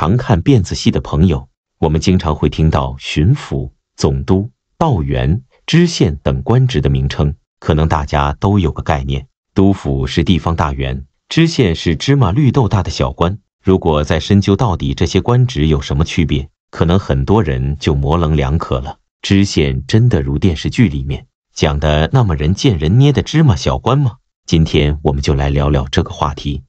常看辫子戏的朋友，我们经常会听到巡抚、总督、道员、知县等官职的名称。可能大家都有个概念，督府是地方大员，知县是芝麻绿豆大的小官。如果再深究到底这些官职有什么区别，可能很多人就模棱两可了。知县真的如电视剧里面讲的那么人见人捏的芝麻小官吗？今天我们就来聊聊这个话题。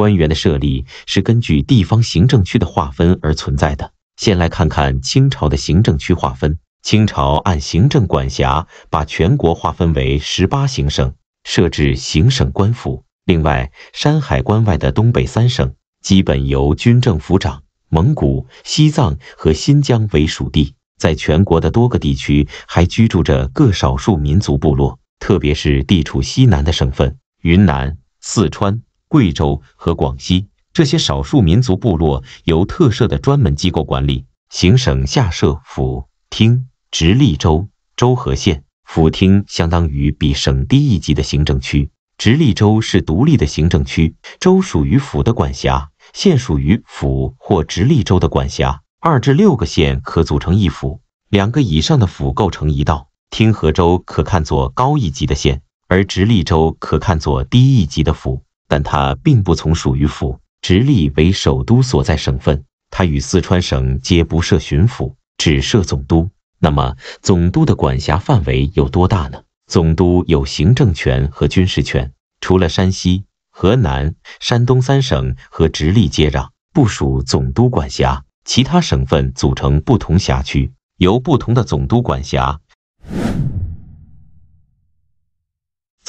官员的设立是根据地方行政区的划分而存在的。先来看看清朝的行政区划分。清朝按行政管辖把全国划分为十八行省，设置行省官府。另外，山海关外的东北三省基本由军政府长。蒙古、西藏和新疆为属地。在全国的多个地区还居住着各少数民族部落，特别是地处西南的省份，云南、四川。贵州和广西这些少数民族部落由特设的专门机构管理。行省下设府、厅、直隶州、州和县。府、厅相当于比省低一级的行政区，直隶州是独立的行政区。州属于府的管辖，县属于府或直隶州的管辖。二至六个县可组成一府，两个以上的府构成一道。厅和州可看作高一级的县，而直隶州可看作低一级的府。但它并不从属于府，直隶为首都所在省份，它与四川省皆不设巡抚，只设总督。那么，总督的管辖范围有多大呢？总督有行政权和军事权。除了山西、河南、山东三省和直隶接壤，不属总督管辖，其他省份组成不同辖区，由不同的总督管辖。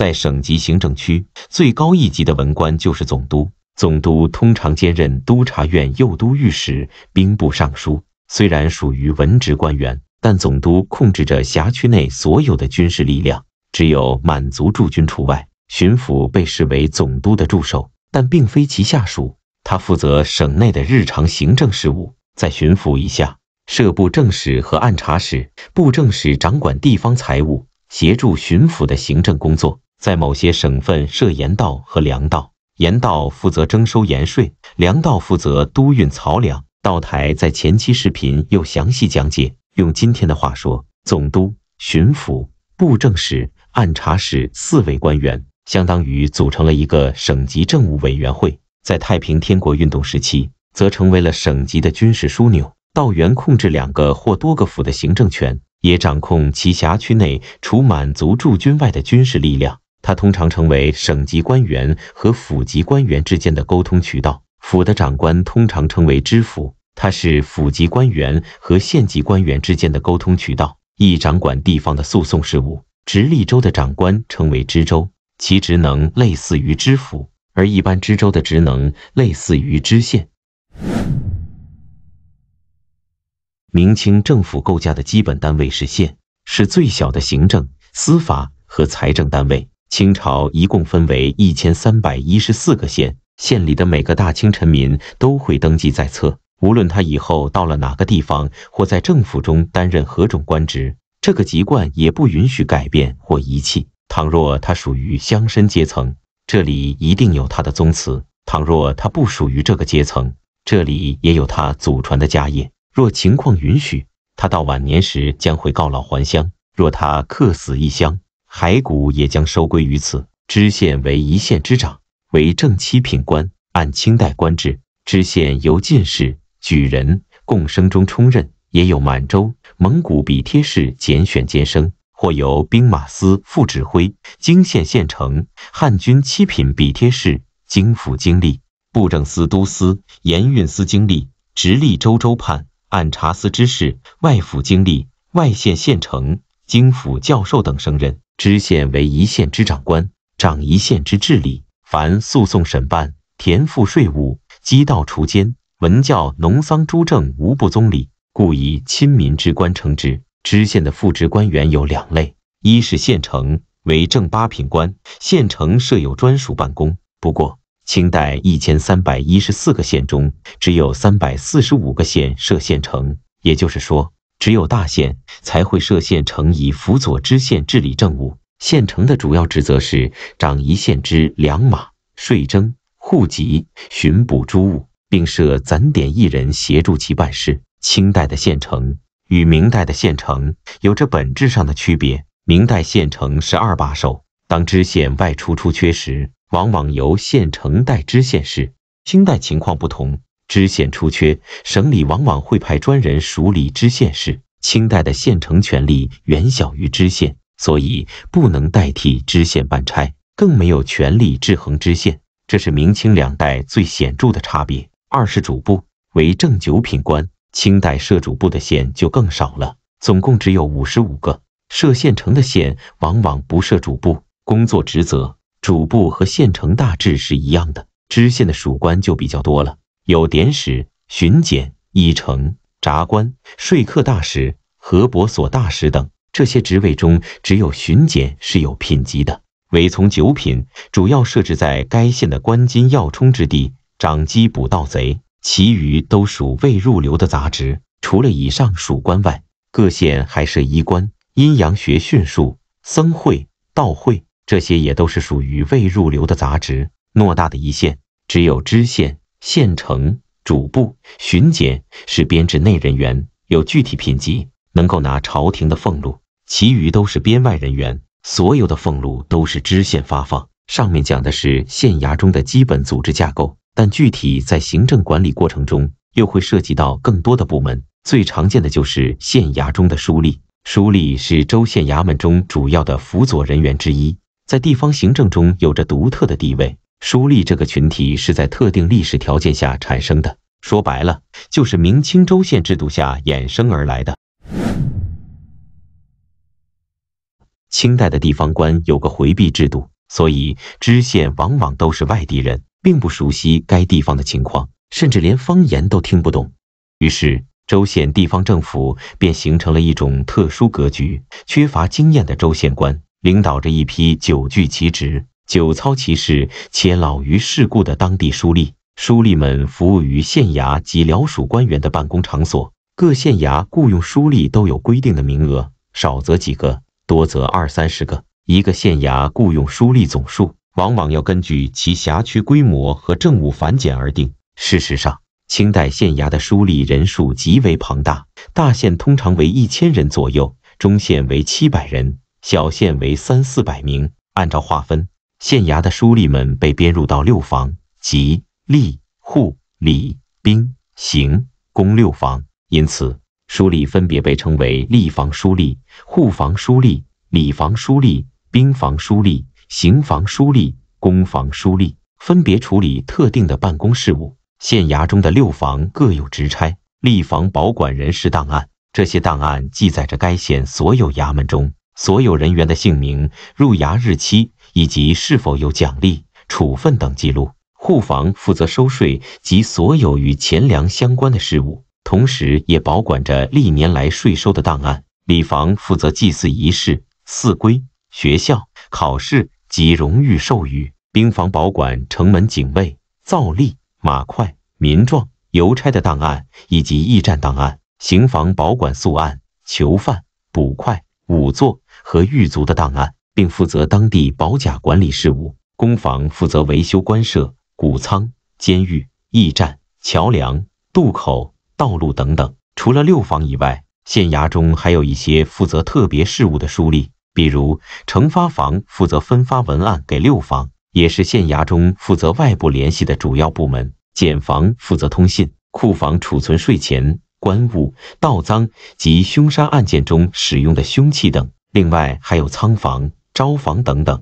在省级行政区，最高一级的文官就是总督。总督通常兼任督察院右都御史、兵部尚书。虽然属于文职官员，但总督控制着辖区内所有的军事力量，只有满族驻军除外。巡抚被视为总督的助手，但并非其下属。他负责省内的日常行政事务。在巡抚以下，设布政使和按察使。布政使掌管地方财务，协助巡抚的行政工作。在某些省份设盐道和粮道，盐道负责征收盐税，粮道负责督运漕粮。道台在前期视频又详细讲解。用今天的话说，总督、巡抚、布政使、按察使四位官员，相当于组成了一个省级政务委员会。在太平天国运动时期，则成为了省级的军事枢纽。道员控制两个或多个府的行政权，也掌控其辖区内除满族驻军外的军事力量。它通常成为省级官员和府级官员之间的沟通渠道。府的长官通常称为知府，他是府级官员和县级官员之间的沟通渠道，亦掌管地方的诉讼事务。直隶州的长官称为知州，其职能类似于知府，而一般知州的职能类似于知县。明清政府构架的基本单位是县，是最小的行政、司法和财政单位。清朝一共分为一千三百一十四个县，县里的每个大清臣民都会登记在册。无论他以后到了哪个地方，或在政府中担任何种官职，这个籍贯也不允许改变或遗弃。倘若他属于乡绅阶层，这里一定有他的宗祠；倘若他不属于这个阶层，这里也有他祖传的家业。若情况允许，他到晚年时将会告老还乡；若他客死异乡。骸骨也将收归于此。知县为一县之长，为正七品官。按清代官制，知县由进士、举人贡生中充任，也有满洲、蒙古比贴式拣选监生，或由兵马司副指挥、京县县城汉军七品比贴式、京府经历、布政司都司、盐运司经历、直隶州州判、按察司知事、外府经历、外县县城。京府教授等升任知县为一县之长官，掌一县之治理，凡诉讼审办、田赋税务、缉道除奸、文教农桑诸政无不宗理，故以亲民之官称之。知县的副职官员有两类，一是县城为正八品官，县城设有专属办公。不过，清代一千三百一十四个县中，只有三百四十五个县设县城，也就是说。只有大县才会设县城以辅佐知县治理政务。县城的主要职责是掌一县之粮马、税征、户籍、巡捕诸务，并设攒点一人协助其办事。清代的县城与明代的县城有着本质上的区别。明代县城是二把手，当知县外出出缺时，往往由县城代知县事。清代情况不同。知县出缺，省里往往会派专人署理知县事。清代的县城权力远小于知县，所以不能代替知县办差，更没有权力制衡知县。这是明清两代最显著的差别。二是主簿为正九品官，清代设主簿的县就更少了，总共只有五十五个设县城的县，往往不设主簿，工作职责，主簿和县城大致是一样的。知县的属官就比较多了。有典史、巡检、议丞、札官、说客大使、河伯所大使等。这些职位中，只有巡检是有品级的，为从九品。主要设置在该县的官金要冲之地，掌机捕盗贼。其余都属未入流的杂职。除了以上属官外，各县还设医官、阴阳学训术、僧会、道会，这些也都是属于未入流的杂职。偌大的一县，只有知县。县城主簿、巡检是编制内人员，有具体品级，能够拿朝廷的俸禄；其余都是编外人员，所有的俸禄都是知县发放。上面讲的是县衙中的基本组织架构，但具体在行政管理过程中，又会涉及到更多的部门。最常见的就是县衙中的书吏，书吏是州县衙门中主要的辅佐人员之一，在地方行政中有着独特的地位。书吏这个群体是在特定历史条件下产生的，说白了就是明清州县制度下衍生而来的。清代的地方官有个回避制度，所以知县往往都是外地人，并不熟悉该地方的情况，甚至连方言都听不懂。于是州县地方政府便形成了一种特殊格局：缺乏经验的州县官领导着一批久居其职。九操其士且老于世故的当地书吏，书吏们服务于县衙及辽属官员的办公场所。各县衙雇佣书吏都有规定的名额，少则几个，多则二三十个。一个县衙雇佣书吏总数，往往要根据其辖区规模和政务繁简而定。事实上，清代县衙的书吏人数极为庞大，大县通常为一千人左右，中县为七百人，小县为三四百名。按照划分。县衙的书吏们被编入到六房，即吏、户、礼、兵、刑、工六房，因此书吏分别被称为吏房书吏、户房书吏、礼房书吏、兵房书吏、刑房书吏、工房书吏，分别处理特定的办公事务。县衙中的六房各有职差，吏房保管人事档案，这些档案记载着该县所有衙门中所有人员的姓名、入衙日期。以及是否有奖励、处分等记录。户房负责收税及所有与钱粮相关的事务，同时也保管着历年来税收的档案。礼房负责祭祀仪式、祀规、学校、考试及荣誉授予。兵房保管城门警卫、造隶、马快、民状、邮差的档案以及驿站档案。刑房保管宿案、囚犯、捕快、仵作和狱卒的档案。并负责当地保甲管理事务。工房负责维修官舍、谷仓、监狱、驿站、桥梁、渡口、道路等等。除了六房以外，县衙中还有一些负责特别事务的书吏，比如承发房负责分发文案给六房，也是县衙中负责外部联系的主要部门。检房负责通信，库房储存税钱、官物、盗赃及凶杀案件中使用的凶器等。另外还有仓房。招房等等，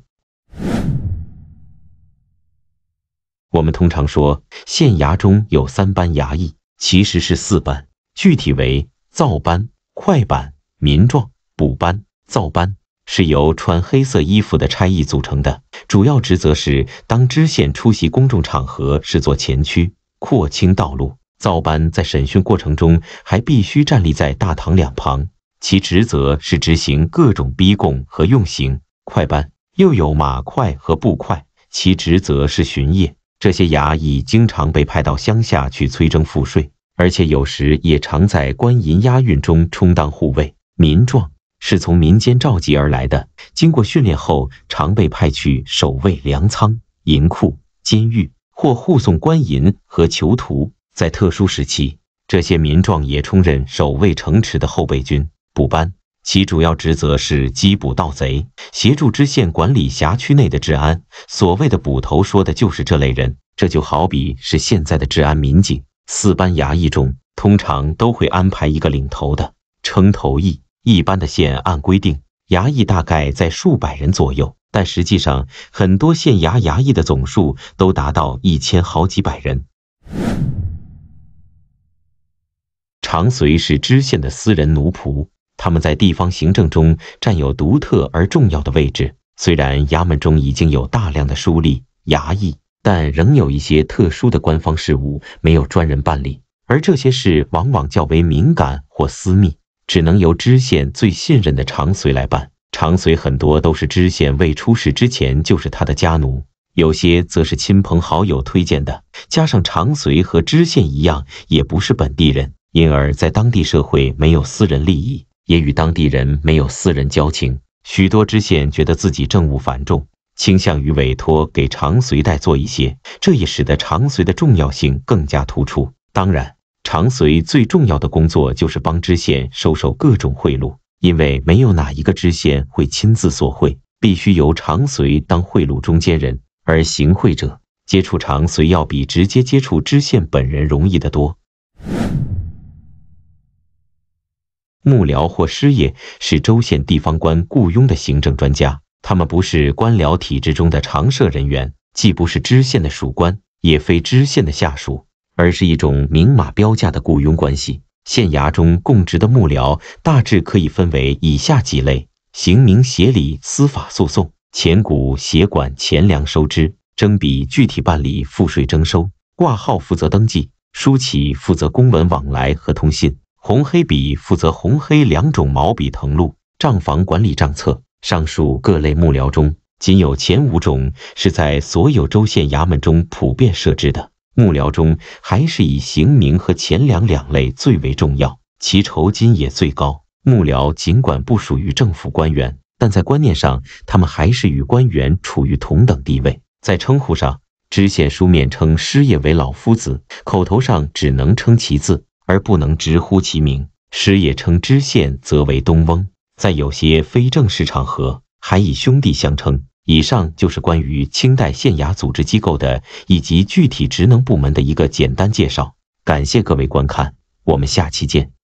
我们通常说县衙中有三班衙役，其实是四班。具体为造班、快班、民状、补班。造班是由穿黑色衣服的差役组成的，主要职责是当知县出席公众场合视做前驱、扩清道路。造班在审讯过程中还必须站立在大堂两旁，其职责是执行各种逼供和用刑。快班又有马快和步快，其职责是巡夜。这些衙役经常被派到乡下去催征赋税，而且有时也常在官银押运中充当护卫。民壮是从民间召集而来的，经过训练后，常被派去守卫粮仓、银库、监狱，或护送官银和囚徒。在特殊时期，这些民壮也充任守卫城池的后备军。补班。其主要职责是缉捕盗贼，协助知县管理辖区内的治安。所谓的捕头，说的就是这类人。这就好比是现在的治安民警。四班衙役中，通常都会安排一个领头的，称头役。一般的县，按规定，衙役大概在数百人左右，但实际上，很多县衙衙役的总数都达到一千好几百人。常随是知县的私人奴仆。他们在地方行政中占有独特而重要的位置。虽然衙门中已经有大量的书吏、衙役，但仍有一些特殊的官方事务没有专人办理，而这些事往往较为敏感或私密，只能由知县最信任的长随来办。长随很多都是知县未出仕之前就是他的家奴，有些则是亲朋好友推荐的。加上长随和知县一样，也不是本地人，因而在当地社会没有私人利益。也与当地人没有私人交情，许多知县觉得自己政务繁重，倾向于委托给长随代做一些，这也使得长随的重要性更加突出。当然，长随最重要的工作就是帮知县收受各种贿赂，因为没有哪一个知县会亲自索贿，必须由长随当贿赂中间人，而行贿者接触长随要比直接接触知县本人容易得多。幕僚或师爷是州县地方官雇佣的行政专家，他们不是官僚体制中的常设人员，既不是知县的属官，也非知县的下属，而是一种明码标价的雇佣关系。县衙中供职的幕僚大致可以分为以下几类：刑名协理司法诉讼，钱谷协管钱粮收支，征比具体办理赋税征收，挂号负责登记，书启负责公文往来和通信。红黑笔负责红黑两种毛笔誊录账房管理账册。上述各类幕僚中，仅有前五种是在所有州县衙门中普遍设置的。幕僚中还是以刑名和钱粮两类最为重要，其酬金也最高。幕僚尽管不属于政府官员，但在观念上他们还是与官员处于同等地位。在称呼上，知县书面称师爷为老夫子，口头上只能称其字。而不能直呼其名，时也称知县，则为东翁。在有些非正式场合，还以兄弟相称。以上就是关于清代县衙组织机构的以及具体职能部门的一个简单介绍。感谢各位观看，我们下期见。